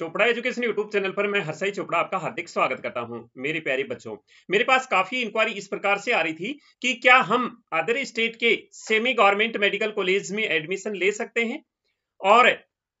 Chopra education YouTube channel पर मैं हरसाई चोपड़ा आपका हार्दिक स्वागत करता हूं मेरे प्यारे बच्चों मेरे पास काफी इंक्वायरी इस प्रकार से आ रही थी कि क्या हम अदर स्टेट के सेमी गवर्नमेंट मेडिकल कॉलेज में एडमिशन ले सकते हैं और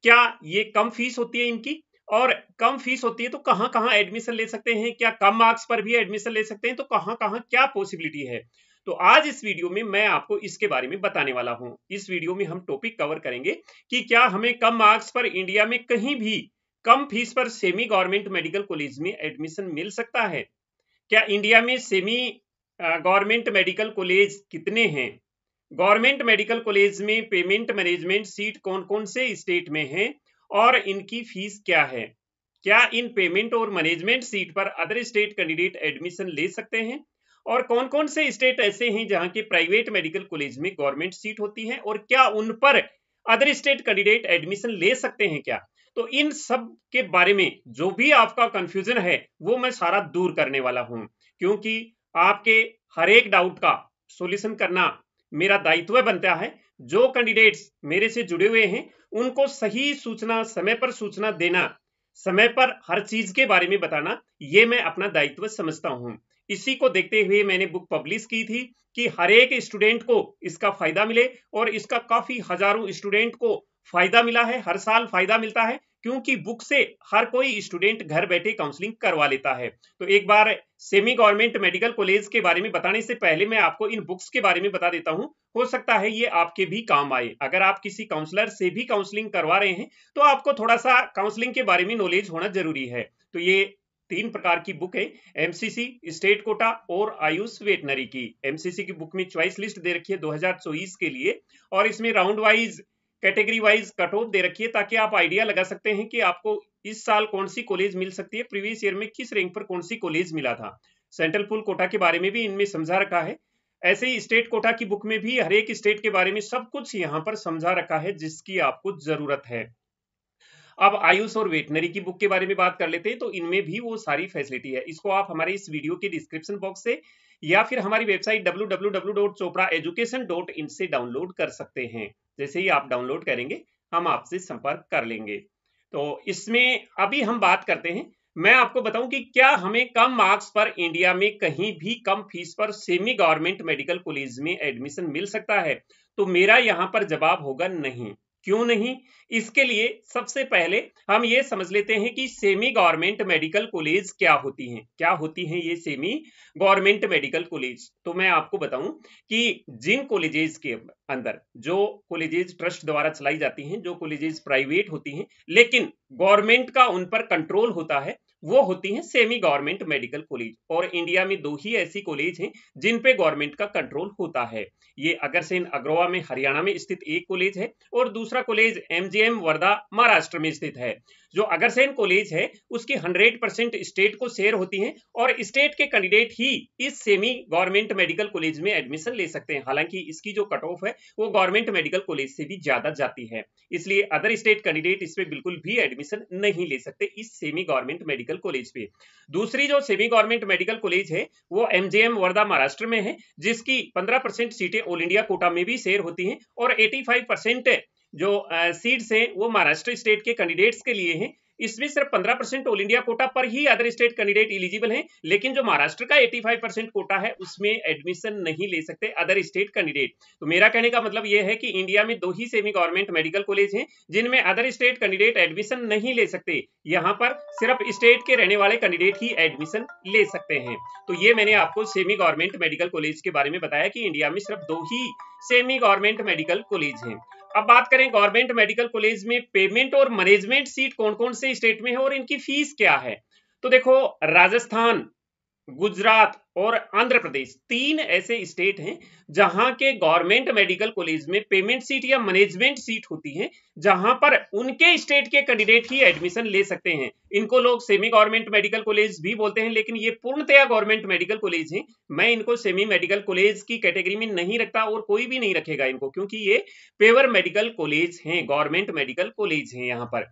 क्या ये कम फीस होती है इनकी और कम फीस होती है तो कहाँ कहाँ एडमिशन ले सकते हैं क्या कम मार्क्स पर भी एडमिशन ले सकते हैं तो कहाँ कहाँ क्या पॉसिबिलिटी है तो आज इस वीडियो में मैं आपको इसके बारे में बताने वाला हूं इस वीडियो में हम टॉपिक कवर करेंगे कि क्या हमें कम मार्क्स पर इंडिया में कहीं भी कम फीस पर सेमी गवर्नमेंट मेडिकल कॉलेज में एडमिशन मिल सकता है क्या इंडिया में सेमी गवर्नमेंट मेडिकल कॉलेज कितने हैं गवर्नमेंट मेडिकल कॉलेज में पेमेंट मैनेजमेंट सीट कौन कौन से स्टेट में है और इनकी फीस क्या है क्या इन पेमेंट और मैनेजमेंट सीट पर अदर स्टेट कैंडिडेट एडमिशन ले सकते हैं और कौन कौन से स्टेट ऐसे हैं जहां के प्राइवेट मेडिकल कॉलेज में गवर्नमेंट सीट होती है और क्या उन पर अदर स्टेट कैंडिडेट एडमिशन ले सकते हैं क्या तो इन सब के बारे में जो भी आपका कंफ्यूजन है वो मैं सारा दूर करने वाला हूं क्योंकि आपके हर एक डाउट का सॉल्यूशन करना मेरा दायित्व बनता है जो कैंडिडेट्स मेरे से जुड़े हुए हैं उनको सही सूचना समय पर सूचना देना समय पर हर चीज के बारे में बताना ये मैं अपना दायित्व समझता हूँ इसी को देखते हुए मैंने बुक पब्लिश की थी कि हर एक स्टूडेंट को इसका फायदा मिले और इसका काफी हजारों स्टूडेंट को फायदा मिला है हर साल फायदा मिलता है क्योंकि बुक से हर कोई स्टूडेंट घर बैठे काउंसलिंग करवा लेता है तो एक बार सेमी गवर्नमेंट मेडिकल कॉलेज के बारे में बताने से पहले मैं आपको इन बुक्स के बारे में बता देता हूं हो सकता है ये आपके भी काम आए अगर आप किसी काउंसलर से भी काउंसलिंग करवा रहे हैं तो आपको थोड़ा सा काउंसलिंग के बारे में नॉलेज होना जरूरी है तो ये तीन प्रकार की बुक है एमसीसी स्टेट कोटा और आयुष वेटनरी की एमसीसी की बुक में चॉइस लिस्ट दे रखी है दो के लिए और इसमें round wise category wise cut off दे रखी है ताकि आप आइडिया लगा सकते हैं कि आपको इस साल कौन सी कॉलेज मिल सकती है प्रीवियस ईयर में किस रैंक पर कौन सी कॉलेज मिला था सेंट्रल पुल कोटा के बारे में भी इनमें समझा रखा है ऐसे ही स्टेट कोटा की बुक में भी हर एक स्टेट के बारे में सब कुछ यहाँ पर समझा रखा है जिसकी आपको जरूरत है अब आयुष और वेटनरी की बुक के बारे में बात कर लेते हैं तो इनमें भी वो सारी फैसिलिटी है इसको आप हमारे इस वीडियो के डिस्क्रिप्शन बॉक्स से या फिर हमारी वेबसाइट डब्ल्यू से डाउनलोड कर सकते हैं जैसे ही आप डाउनलोड करेंगे हम आपसे संपर्क कर लेंगे तो इसमें अभी हम बात करते हैं मैं आपको बताऊं कि क्या हमें कम मार्क्स पर इंडिया में कहीं भी कम फीस पर सेमी गवर्नमेंट मेडिकल कॉलेज में एडमिशन मिल सकता है तो मेरा यहां पर जवाब होगा नहीं क्यों नहीं इसके लिए सबसे पहले हम ये समझ लेते हैं कि सेमी गवर्नमेंट मेडिकल कॉलेज क्या होती हैं क्या होती हैं ये सेमी गवर्नमेंट मेडिकल कॉलेज तो मैं आपको बताऊं कि जिन कॉलेजेस के अंदर जो कॉलेजेस ट्रस्ट द्वारा चलाई जाती हैं जो कॉलेजेस प्राइवेट होती हैं लेकिन गवर्नमेंट का उन पर कंट्रोल होता है वो होती हैं सेमी गवर्नमेंट मेडिकल कॉलेज और इंडिया में दो ही ऐसी कॉलेज हैं जिन पे गवर्नमेंट का कंट्रोल होता है ये अगरसेन अग्रोवा में हरियाणा में स्थित एक कॉलेज है और दूसरा कॉलेज एमजीएम वर्धा महाराष्ट्र में स्थित है जो अगरसेन कॉलेज है उसकी 100% स्टेट को शेयर होती है और स्टेट के कैंडिडेट ही इस सेमी गवर्नमेंट मेडिकल कॉलेज में एडमिशन ले सकते हैं हालांकि इसकी जो कट ऑफ है वो गवर्नमेंट मेडिकल कॉलेज से भी ज्यादा जाती है इसलिए अदर स्टेट कैंडिडेट इसमें बिल्कुल भी एडमिशन नहीं ले सकते इस semi government medical medical college पे दूसरी जो सेमी गवर्नमेंट मेडिकल कॉलेज है वो एमजेएम वर्धा महाराष्ट्र में है जिसकी 15 परसेंट सीटें ऑल इंडिया कोटा में भी शेयर होती हैं और 85 परसेंट जो सीट्स हैं वो महाराष्ट्र स्टेट के कैंडिडेट्स के लिए हैं इसमें सिर्फ पंद्रह परसेंट ऑल इंडिया कोटा पर ही अदर स्टेट कैंडिडेट इलिजिबल हैं लेकिन जो महाराष्ट्र का एटी फाइव परसेंट कोटा है उसमें एडमिशन नहीं ले सकते अदर स्टेट कैंडिडेट तो मेरा कहने का मतलब यह है कि इंडिया में दो ही सेमी गवर्नमेंट मेडिकल कॉलेज हैं जिनमें अदर स्टेट कैंडिडेट एडमिशन नहीं ले सकते यहाँ पर सिर्फ स्टेट के रहने वाले कैंडिडेट ही एडमिशन ले सकते हैं तो ये मैंने आपको सेमी गवर्नमेंट मेडिकल कॉलेज के बारे में बताया कि इंडिया में सिर्फ दो ही सेमी गवर्नमेंट मेडिकल कॉलेज हैं अब बात करें गवर्नमेंट मेडिकल कॉलेज में पेमेंट और मैनेजमेंट सीट कौन कौन से स्टेट में है और इनकी फीस क्या है तो देखो राजस्थान गुजरात और आंध्र प्रदेश तीन ऐसे स्टेट हैं जहां के गवर्नमेंट मेडिकल कॉलेज में पेमेंट सीट या मैनेजमेंट सीट होती है जहां पर उनके स्टेट के कैंडिडेट ही एडमिशन ले सकते हैं इनको लोग सेमी गवर्नमेंट मेडिकल कॉलेज भी बोलते हैं लेकिन ये पूर्णतया गवर्नमेंट मेडिकल कॉलेज है मैं इनको सेमी मेडिकल कॉलेज की कैटेगरी में नहीं रखता और कोई भी नहीं रखेगा इनको क्योंकि ये पेवर मेडिकल कॉलेज है गवर्नमेंट मेडिकल कॉलेज है यहाँ पर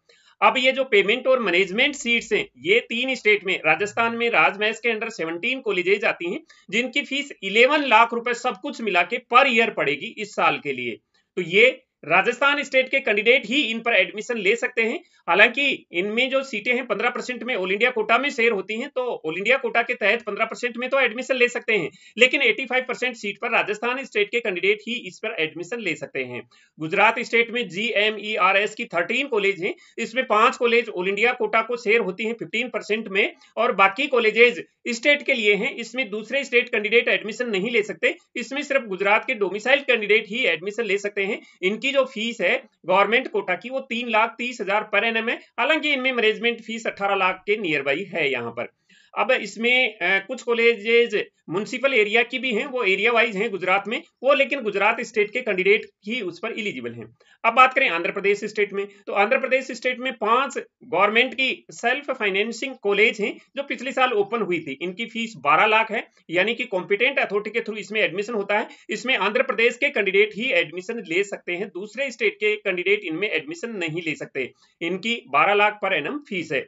अब ये जो पेमेंट और मैनेजमेंट सीट्स हैं ये तीन स्टेट में राजस्थान में राजमहस के अंडर 17 कॉलेजे आती हैं जिनकी फीस 11 लाख रुपए सब कुछ मिला के पर ईयर पड़ेगी इस साल के लिए तो ये राजस्थान स्टेट के कैंडिडेट ही इन पर एडमिशन ले सकते हैं हालांकि इनमें जो सीटें हैं पंद्रह परसेंट में ऑल इंडिया कोटा में शेयर होती हैं तो ऑल इंडिया कोटा के तहत पंद्रह परसेंट में तो एडमिशन ले सकते हैं लेकिन एटी फाइव परसेंट सीट पर राजस्थान स्टेट के कैंडिडेट ही इस पर एडमिशन ले सकते हैं गुजरात स्टेट में G M E R S की थर्टीन कॉलेज है इसमें पांच कॉलेज ऑल इंडिया कोटा को शेयर होती है फिफ्टीन में और बाकी कॉलेजेज स्टेट के लिए है इसमें दूसरे स्टेट कैंडिडेट एडमिशन नहीं ले सकते इसमें सिर्फ गुजरात के डोमिसाइल कैंडिडेट ही एडमिशन ले सकते हैं इनकी इनकी जो फीस है गवर्नमेंट कोटा की वो तीन लाख तीस हजार पर एन है हालांकि इनमें मैनेजमेंट फीस अठारह लाख के नियर बाई है यहाँ पर अब इसमें कुछ कॉलेजेज म्यूनसिपल एरिया की भी हैं वो एरिया वाइज हैं गुजरात में वो लेकिन गुजरात स्टेट के कैंडिडेट ही उस पर इलिजिबल हैं अब बात करें आंध्र प्रदेश स्टेट में तो आंध्र प्रदेश स्टेट में पांच गवर्नमेंट की सेल्फ फाइनेंसिंग कॉलेज हैं जो पिछले साल ओपन हुई थी इनकी फीस बारह लाख है यानी कि कॉम्पिटेंट अथॉरिटी के थ्रू इसमें एडमिशन होता है इसमें आंध्र प्रदेश के कैंडिडेट ही एडमिशन ले सकते हैं दूसरे स्टेट के कैंडिडेट इनमें एडमिशन नहीं ले सकते इनकी बारह लाख पर एन फीस है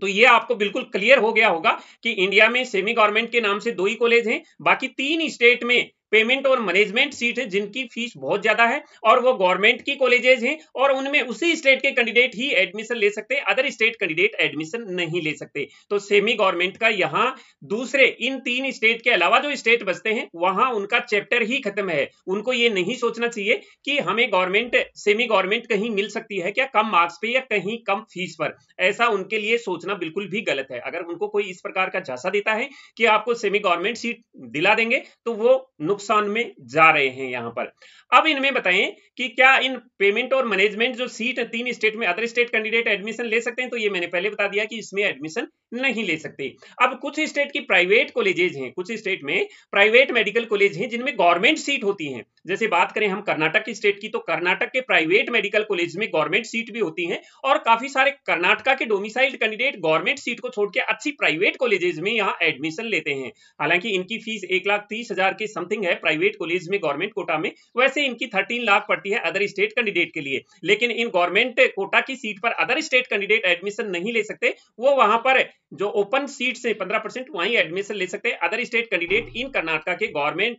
तो ये आपको बिल्कुल क्लियर हो गया होगा कि इंडिया में सेमी गवर्नमेंट के नाम से दो ही कॉलेज हैं बाकी तीन स्टेट में पेमेंट और मैनेजमेंट सीट है जिनकी फीस बहुत ज्यादा है और वो गवर्नमेंट की कॉलेजेस हैं और उनमें उसी स्टेट के कैंडिडेट ही एडमिशन ले सकते हैं अदर स्टेट कैंडिडेट एडमिशन नहीं ले सकते तो सेमी गवर्नमेंट का यहाँ दूसरे इन तीन स्टेट के अलावा जो स्टेट बचते हैं वहां उनका चैप्टर ही खत्म है उनको ये नहीं सोचना चाहिए कि हमें गवर्नमेंट सेमी गवर्नमेंट कहीं मिल सकती है क्या कम मार्क्स पे या कहीं कम फीस पर ऐसा उनके लिए सोचना बिल्कुल भी गलत है अगर उनको कोई इस प्रकार का झांसा देता है कि आपको सेमी गवर्नमेंट सीट दिला देंगे तो वो नुकसान में जा रहे हैं यहां पर अब इनमें बताएं कि क्या इन पेमेंट और मैनेजमेंट जो सीट तीन स्टेट में अदर स्टेट कैंडिडेट एडमिशन ले सकते हैं तो ये मैंने पहले बता दिया कि इसमें एडमिशन नहीं ले सकते अब कुछ स्टेट की प्राइवेट कॉलेजेज हैं कुछ स्टेट में प्राइवेट मेडिकल कॉलेज हैं जिनमें गवर्नमेंट सीट होती हैं जैसे बात करें हम कर्नाटक स्टेट की तो कर्नाटक के प्राइवेट मेडिकल कॉलेज में गवर्नमेंट सीट भी होती है और काफी सारे कर्नाटका के डोमिसाइल्ड कैंडिडेट गवर्नमेंट सीट को छोड़ के अच्छी प्राइवेट कॉलेजेज में यहाँ एडमिशन लेते हैं हालांकि इनकी फीस एक लाख तीस हजार की समथिंग है प्राइवेट कॉलेज में गवर्नमेंट कोटा में वैसे इनकी थर्टीन लाख पड़ती है अदर स्टेट कैंडिडेट के लिए लेकिन इन गवर्नमेंट कोटा की सीट पर अदर स्टेट कैंडिडेट एडमिशन नहीं ले सकते वो वहां पर जो ओपन सीट से 15 परसेंट वहीं एडमिशन ले सकते हैं other state candidate in Karnataka के गवर्नमेंट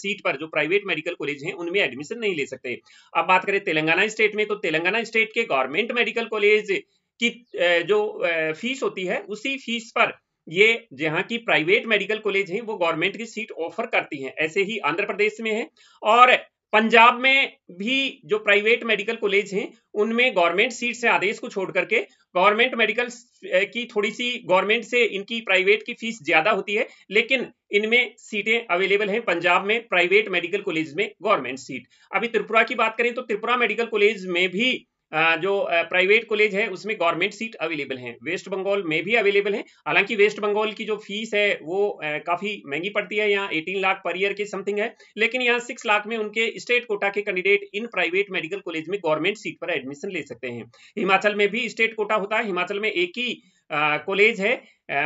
सीट eh, पर जो प्राइवेट मेडिकल कॉलेज हैं उनमें एडमिशन नहीं ले सकते अब बात करें तेलंगाना स्टेट में तो तेलंगाना स्टेट के गवर्नमेंट मेडिकल कॉलेज की eh, जो फीस eh, होती है उसी फीस पर ये जहाँ की प्राइवेट मेडिकल कॉलेज है वो गवर्नमेंट की सीट ऑफर करती है ऐसे ही आंध्र प्रदेश में है और पंजाब में भी जो प्राइवेट मेडिकल कॉलेज हैं उनमें गवर्नमेंट सीट से आदेश को छोड़ करके गवर्नमेंट मेडिकल की थोड़ी सी गवर्नमेंट से इनकी प्राइवेट की फीस ज्यादा होती है लेकिन इनमें सीटें अवेलेबल हैं पंजाब में प्राइवेट मेडिकल कॉलेज में गवर्नमेंट सीट अभी त्रिपुरा की बात करें तो त्रिपुरा मेडिकल कॉलेज में भी जो प्राइवेट कॉलेज है उसमें गवर्नमेंट सीट अवेलेबल है वेस्ट बंगाल में भी अवेलेबल है हालांकि वेस्ट बंगाल की जो फीस है वो काफ़ी महंगी पड़ती है यहाँ एटीन लाख पर ईयर के समथिंग है लेकिन यहाँ सिक्स लाख में उनके स्टेट कोटा के कैंडिडेट इन प्राइवेट मेडिकल कॉलेज में गवर्नमेंट सीट पर एडमिशन ले सकते हैं हिमाचल में भी स्टेट कोटा होता है हिमाचल में एक ही कॉलेज है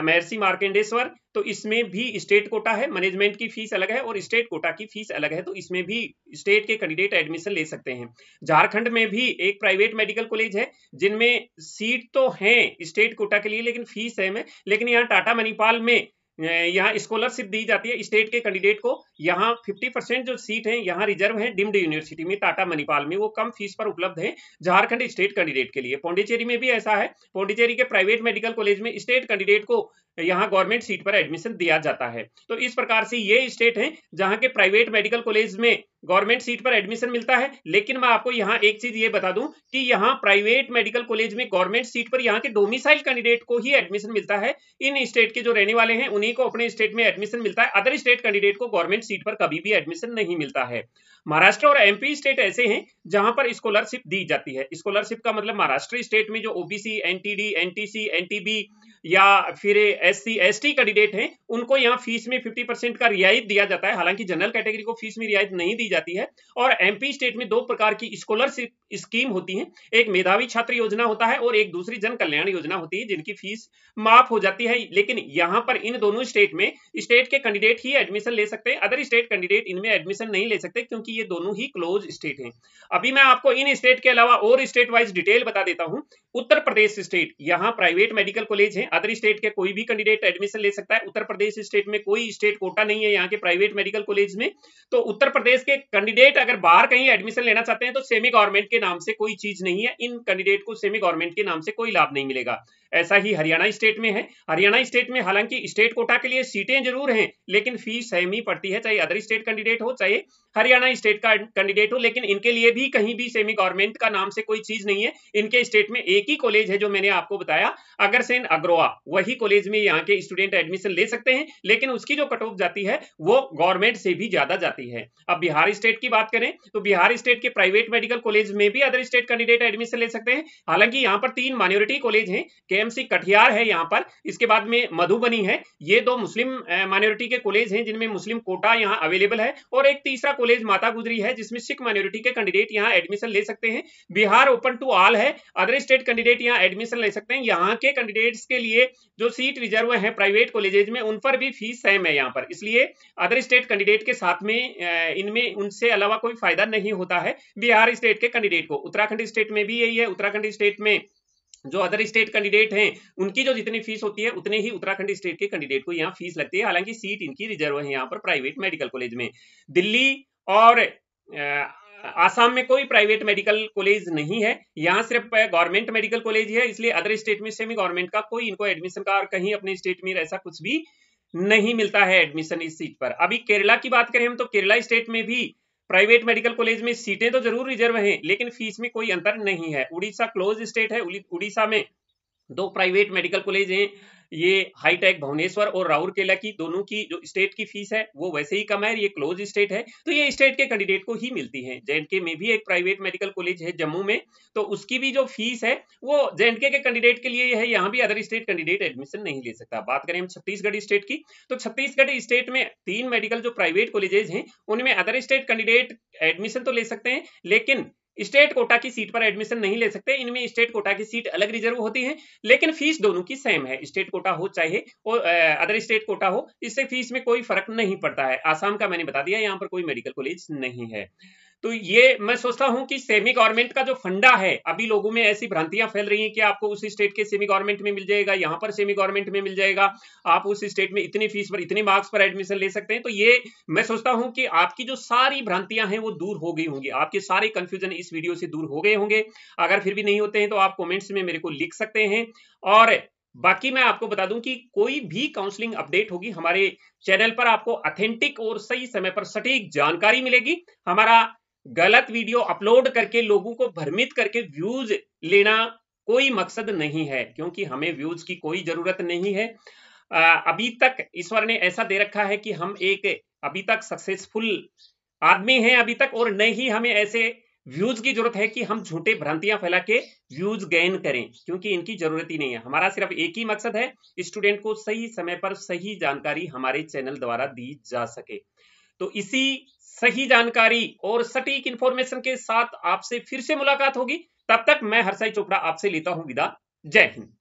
महर्षि मार्केंडेश्वर तो इसमें भी स्टेट कोटा है मैनेजमेंट की फीस अलग है और स्टेट कोटा की फीस अलग है तो इसमें भी स्टेट के कैंडिडेट एडमिशन ले सकते हैं झारखंड में भी एक प्राइवेट मेडिकल कॉलेज है जिनमें सीट तो है स्टेट कोटा के लिए लेकिन फीस है में लेकिन यहाँ टाटा मणिपाल में यहाँ स्कॉलरशिप दी जाती है स्टेट के कैंडिडेट को यहाँ 50 परसेंट जो सीट है यहाँ रिजर्व है डिम्ड यूनिवर्सिटी में टाटा मणिपाल में वो कम फीस पर उपलब्ध है झारखंड स्टेट कैंडिडेट के लिए पौंडीचेरी में भी ऐसा है पौंडीचेरी के प्राइवेट मेडिकल कॉलेज में स्टेट कैंडिडेट को यहाँ गवर्नमेंट सीट पर एडमिशन दिया जाता है तो इस प्रकार से ये स्टेट हैं जहाँ के प्राइवेट मेडिकल कॉलेज में गवर्नमेंट सीट पर एडमिशन मिलता है लेकिन मैं आपको यहाँ एक चीज ये बता दूं कि यहाँ प्राइवेट मेडिकल कॉलेज में गवर्नमेंट सीट पर यहाँ के डोमिसाइल कैंडिडेट को ही एडमिशन मिलता है इन स्टेट के जो रहने वाले हैं उन्हीं को अपने स्टेट में एडमिशन मिलता है अदर स्टेट कैंडिडेट को गवर्नमेंट सीट पर कभी भी एडमिशन नहीं मिलता है महाराष्ट्र और एमपी स्टेट ऐसे हैं जहां पर स्कॉलरशिप दी जाती है स्कॉलरशिप का मतलब महाराष्ट्र स्टेट में जो ओबीसी एनटीडी एनटीसी एनटीबी या फिर S C S T candidate हैं उनको यहाँ फीस में 50 परसेंट का रियायत दिया जाता है हालांकि जनरल कैटेगरी को फीस में रियायत नहीं दी जाती है और एमपी स्टेट में दो प्रकार की स्कॉलरशिप स्कीम होती है एक मेधावी छात्र योजना होता है और एक दूसरी जन कल्याण योजना होती है जिनकी फीस माफ हो जाती है लेकिन यहाँ पर इन दोनों स्टेट में स्टेट के कैंडिडेट ही एडमिशन ले सकते हैं अदर स्टेट कैंडिडेट इनमें एडमिशन नहीं ले सकते क्योंकि ये दोनों ही क्लोज स्टेट है अभी मैं आपको इन स्टेट के अलावा और स्टेट वाइज डिटेल बता देता हूँ उत्तर प्रदेश स्टेट यहाँ प्राइवेट मेडिकल कॉलेज है अदर स्टेट के कोई भी कैंडिडेट एडमिशन ले सकता है उत्तर प्रदेश स्टेट में कोई स्टेट कोटा नहीं है यहाँ के प्राइवेट मेडिकल कॉलेज में तो उत्तर प्रदेश के कैंडिडेट अगर बाहर कहीं एडमिशन लेना चाहते हैं तो सेमी गवर्नमेंट के नाम से कोई चीज नहीं है इन कैंडिडेट को सेमी गवर्नमेंट के नाम से कोई लाभ नहीं मिलेगा ऐसा ही हरियाणा स्टेट में है हरियाणा स्टेट में हालांकि स्टेट कोटा के लिए सीटें जरूर हैं लेकिन फीस सेम ही पड़ती है चाहे अदर स्टेट कैंडिडेट हो चाहे हरियाणा स्टेट का कैंडिडेट हो लेकिन इनके लिए भी कहीं भी सेमी गवर्नमेंट का नाम से कोई चीज नहीं है इनके स्टेट में एक ही कॉलेज है जो मैंने आपको बताया अगरसेन अग्रोवा वही कॉलेज में यहाँ के स्टूडेंट एडमिशन ले सकते हैं लेकिन उसकी जो कट ऑफ जाती है वो गवर्नमेंट से भी ज्यादा जाती है अब बिहार स्टेट की बात करें तो बिहार स्टेट के प्राइवेट मेडिकल कॉलेज में भी अदर स्टेट कैंडिडेट एडमिशन ले सकते हैं हालांकि यहाँ पर तीन माइनोरिटी कॉलेज है केएमसी कटिहार है यहाँ पर इसके बाद में मधुबनी है ये दो मुस्लिम माइनॉरिटी के कॉलेज हैं जिनमें मुस्लिम कोटा यहाँ अवेलेबल है और एक तीसरा कॉलेज माता गुजरी है जिसमें सिख माइनॉरिटी के कैंडिडेट यहाँ एडमिशन ले सकते हैं बिहार ओपन टू ऑल है अदर स्टेट कैंडिडेट यहाँ एडमिशन ले सकते हैं यहाँ के कैंडिडेट्स के लिए जो सीट रिजर्व है प्राइवेट कॉलेजेज में उन पर भी फीस सेम है यहाँ पर इसलिए अदर स्टेट कैंडिडेट के साथ में इनमें उनसे अलावा कोई फायदा नहीं होता है बिहार स्टेट के कैंडिडेट को उत्तराखंड स्टेट में भी यही है उत्तराखंड स्टेट में जो अदर स्टेट कैंडिडेट हैं उनकी जो जितनी फीस होती है उतने ही उत्तराखंड स्टेट के कैंडिडेट को यहाँ फीस लगती है हालांकि सीट इनकी रिजर्व है यहाँ पर प्राइवेट मेडिकल कॉलेज में दिल्ली और आसाम में कोई प्राइवेट मेडिकल कॉलेज नहीं है यहाँ सिर्फ गवर्नमेंट मेडिकल कॉलेज है इसलिए अदर स्टेट में सेमी गवर्नमेंट का कोई इनको एडमिशन का और कहीं अपने स्टेट में ऐसा कुछ भी नहीं मिलता है एडमिशन इस सीट पर अभी केरला की बात करें हम तो केरला स्टेट में भी प्राइवेट मेडिकल कॉलेज में सीटें तो जरूर रिजर्व हैं लेकिन फीस में कोई अंतर नहीं है उड़ीसा क्लोज स्टेट है उड़ीसा में दो प्राइवेट मेडिकल कॉलेज हैं ये हाईटेक भुवनेश्वर और राउरकेला की दोनों की जो स्टेट की फीस है वो वैसे ही कम है ये क्लोज स्टेट है तो ये स्टेट के कैंडिडेट को ही मिलती है जे में भी एक प्राइवेट मेडिकल कॉलेज है जम्मू में तो उसकी भी जो फीस है वो जे के कैंडिडेट के लिए है यहाँ भी अदर स्टेट कैंडिडेट एडमिशन नहीं ले सकता बात करें हम छत्तीसगढ़ स्टेट की तो छत्तीसगढ़ स्टेट में तीन मेडिकल जो प्राइवेट कॉलेजेस हैं उनमें अदर स्टेट कैंडिडेट एडमिशन तो ले सकते हैं लेकिन स्टेट कोटा की सीट पर एडमिशन नहीं ले सकते इनमें स्टेट कोटा की सीट अलग रिजर्व होती है लेकिन फीस दोनों की सेम है स्टेट कोटा हो चाहे और अदर स्टेट कोटा हो इससे फीस में कोई फर्क नहीं पड़ता है आसाम का मैंने बता दिया यहाँ पर कोई मेडिकल कॉलेज नहीं है तो ये मैं सोचता हूं कि सेमी गवर्नमेंट का जो फंडा है अभी लोगों में ऐसी भ्रांतियां फैल रही हैं कि आपको उसी स्टेट के सेमी गवर्नमेंट में मिल जाएगा यहां पर सेमी गवर्नमेंट में मिल जाएगा आप उस स्टेट में इतनी फीस पर इतनी मार्क्स पर एडमिशन ले सकते हैं तो ये मैं सोचता हूं कि आपकी जो सारी भ्रांतियां हैं वो दूर हो गई होंगी आपके सारे कंफ्यूजन इस वीडियो से दूर हो गए होंगे अगर फिर भी नहीं होते हैं तो आप कॉमेंट्स में मेरे को लिख सकते हैं और बाकी मैं आपको बता दूं कि कोई भी काउंसलिंग अपडेट होगी हमारे चैनल पर आपको अथेंटिक और सही समय पर सटीक जानकारी मिलेगी हमारा गलत वीडियो अपलोड करके लोगों को भ्रमित करके व्यूज लेना कोई मकसद नहीं है क्योंकि हमें व्यूज की कोई जरूरत नहीं है अभी तक ईश्वर ने ऐसा दे रखा है कि हम एक अभी तक सक्सेसफुल आदमी हैं अभी तक और न ही हमें ऐसे व्यूज की जरूरत है कि हम झूठे भ्रांतियां फैला के व्यूज गेन करें क्योंकि इनकी जरूरत ही नहीं है हमारा सिर्फ एक ही मकसद है स्टूडेंट को सही समय पर सही जानकारी हमारे चैनल द्वारा दी जा सके तो इसी सही जानकारी और सटीक इंफॉर्मेशन के साथ आपसे फिर से मुलाकात होगी तब तक मैं हरसाई चोपड़ा आपसे लेता हूं विदा जय हिंद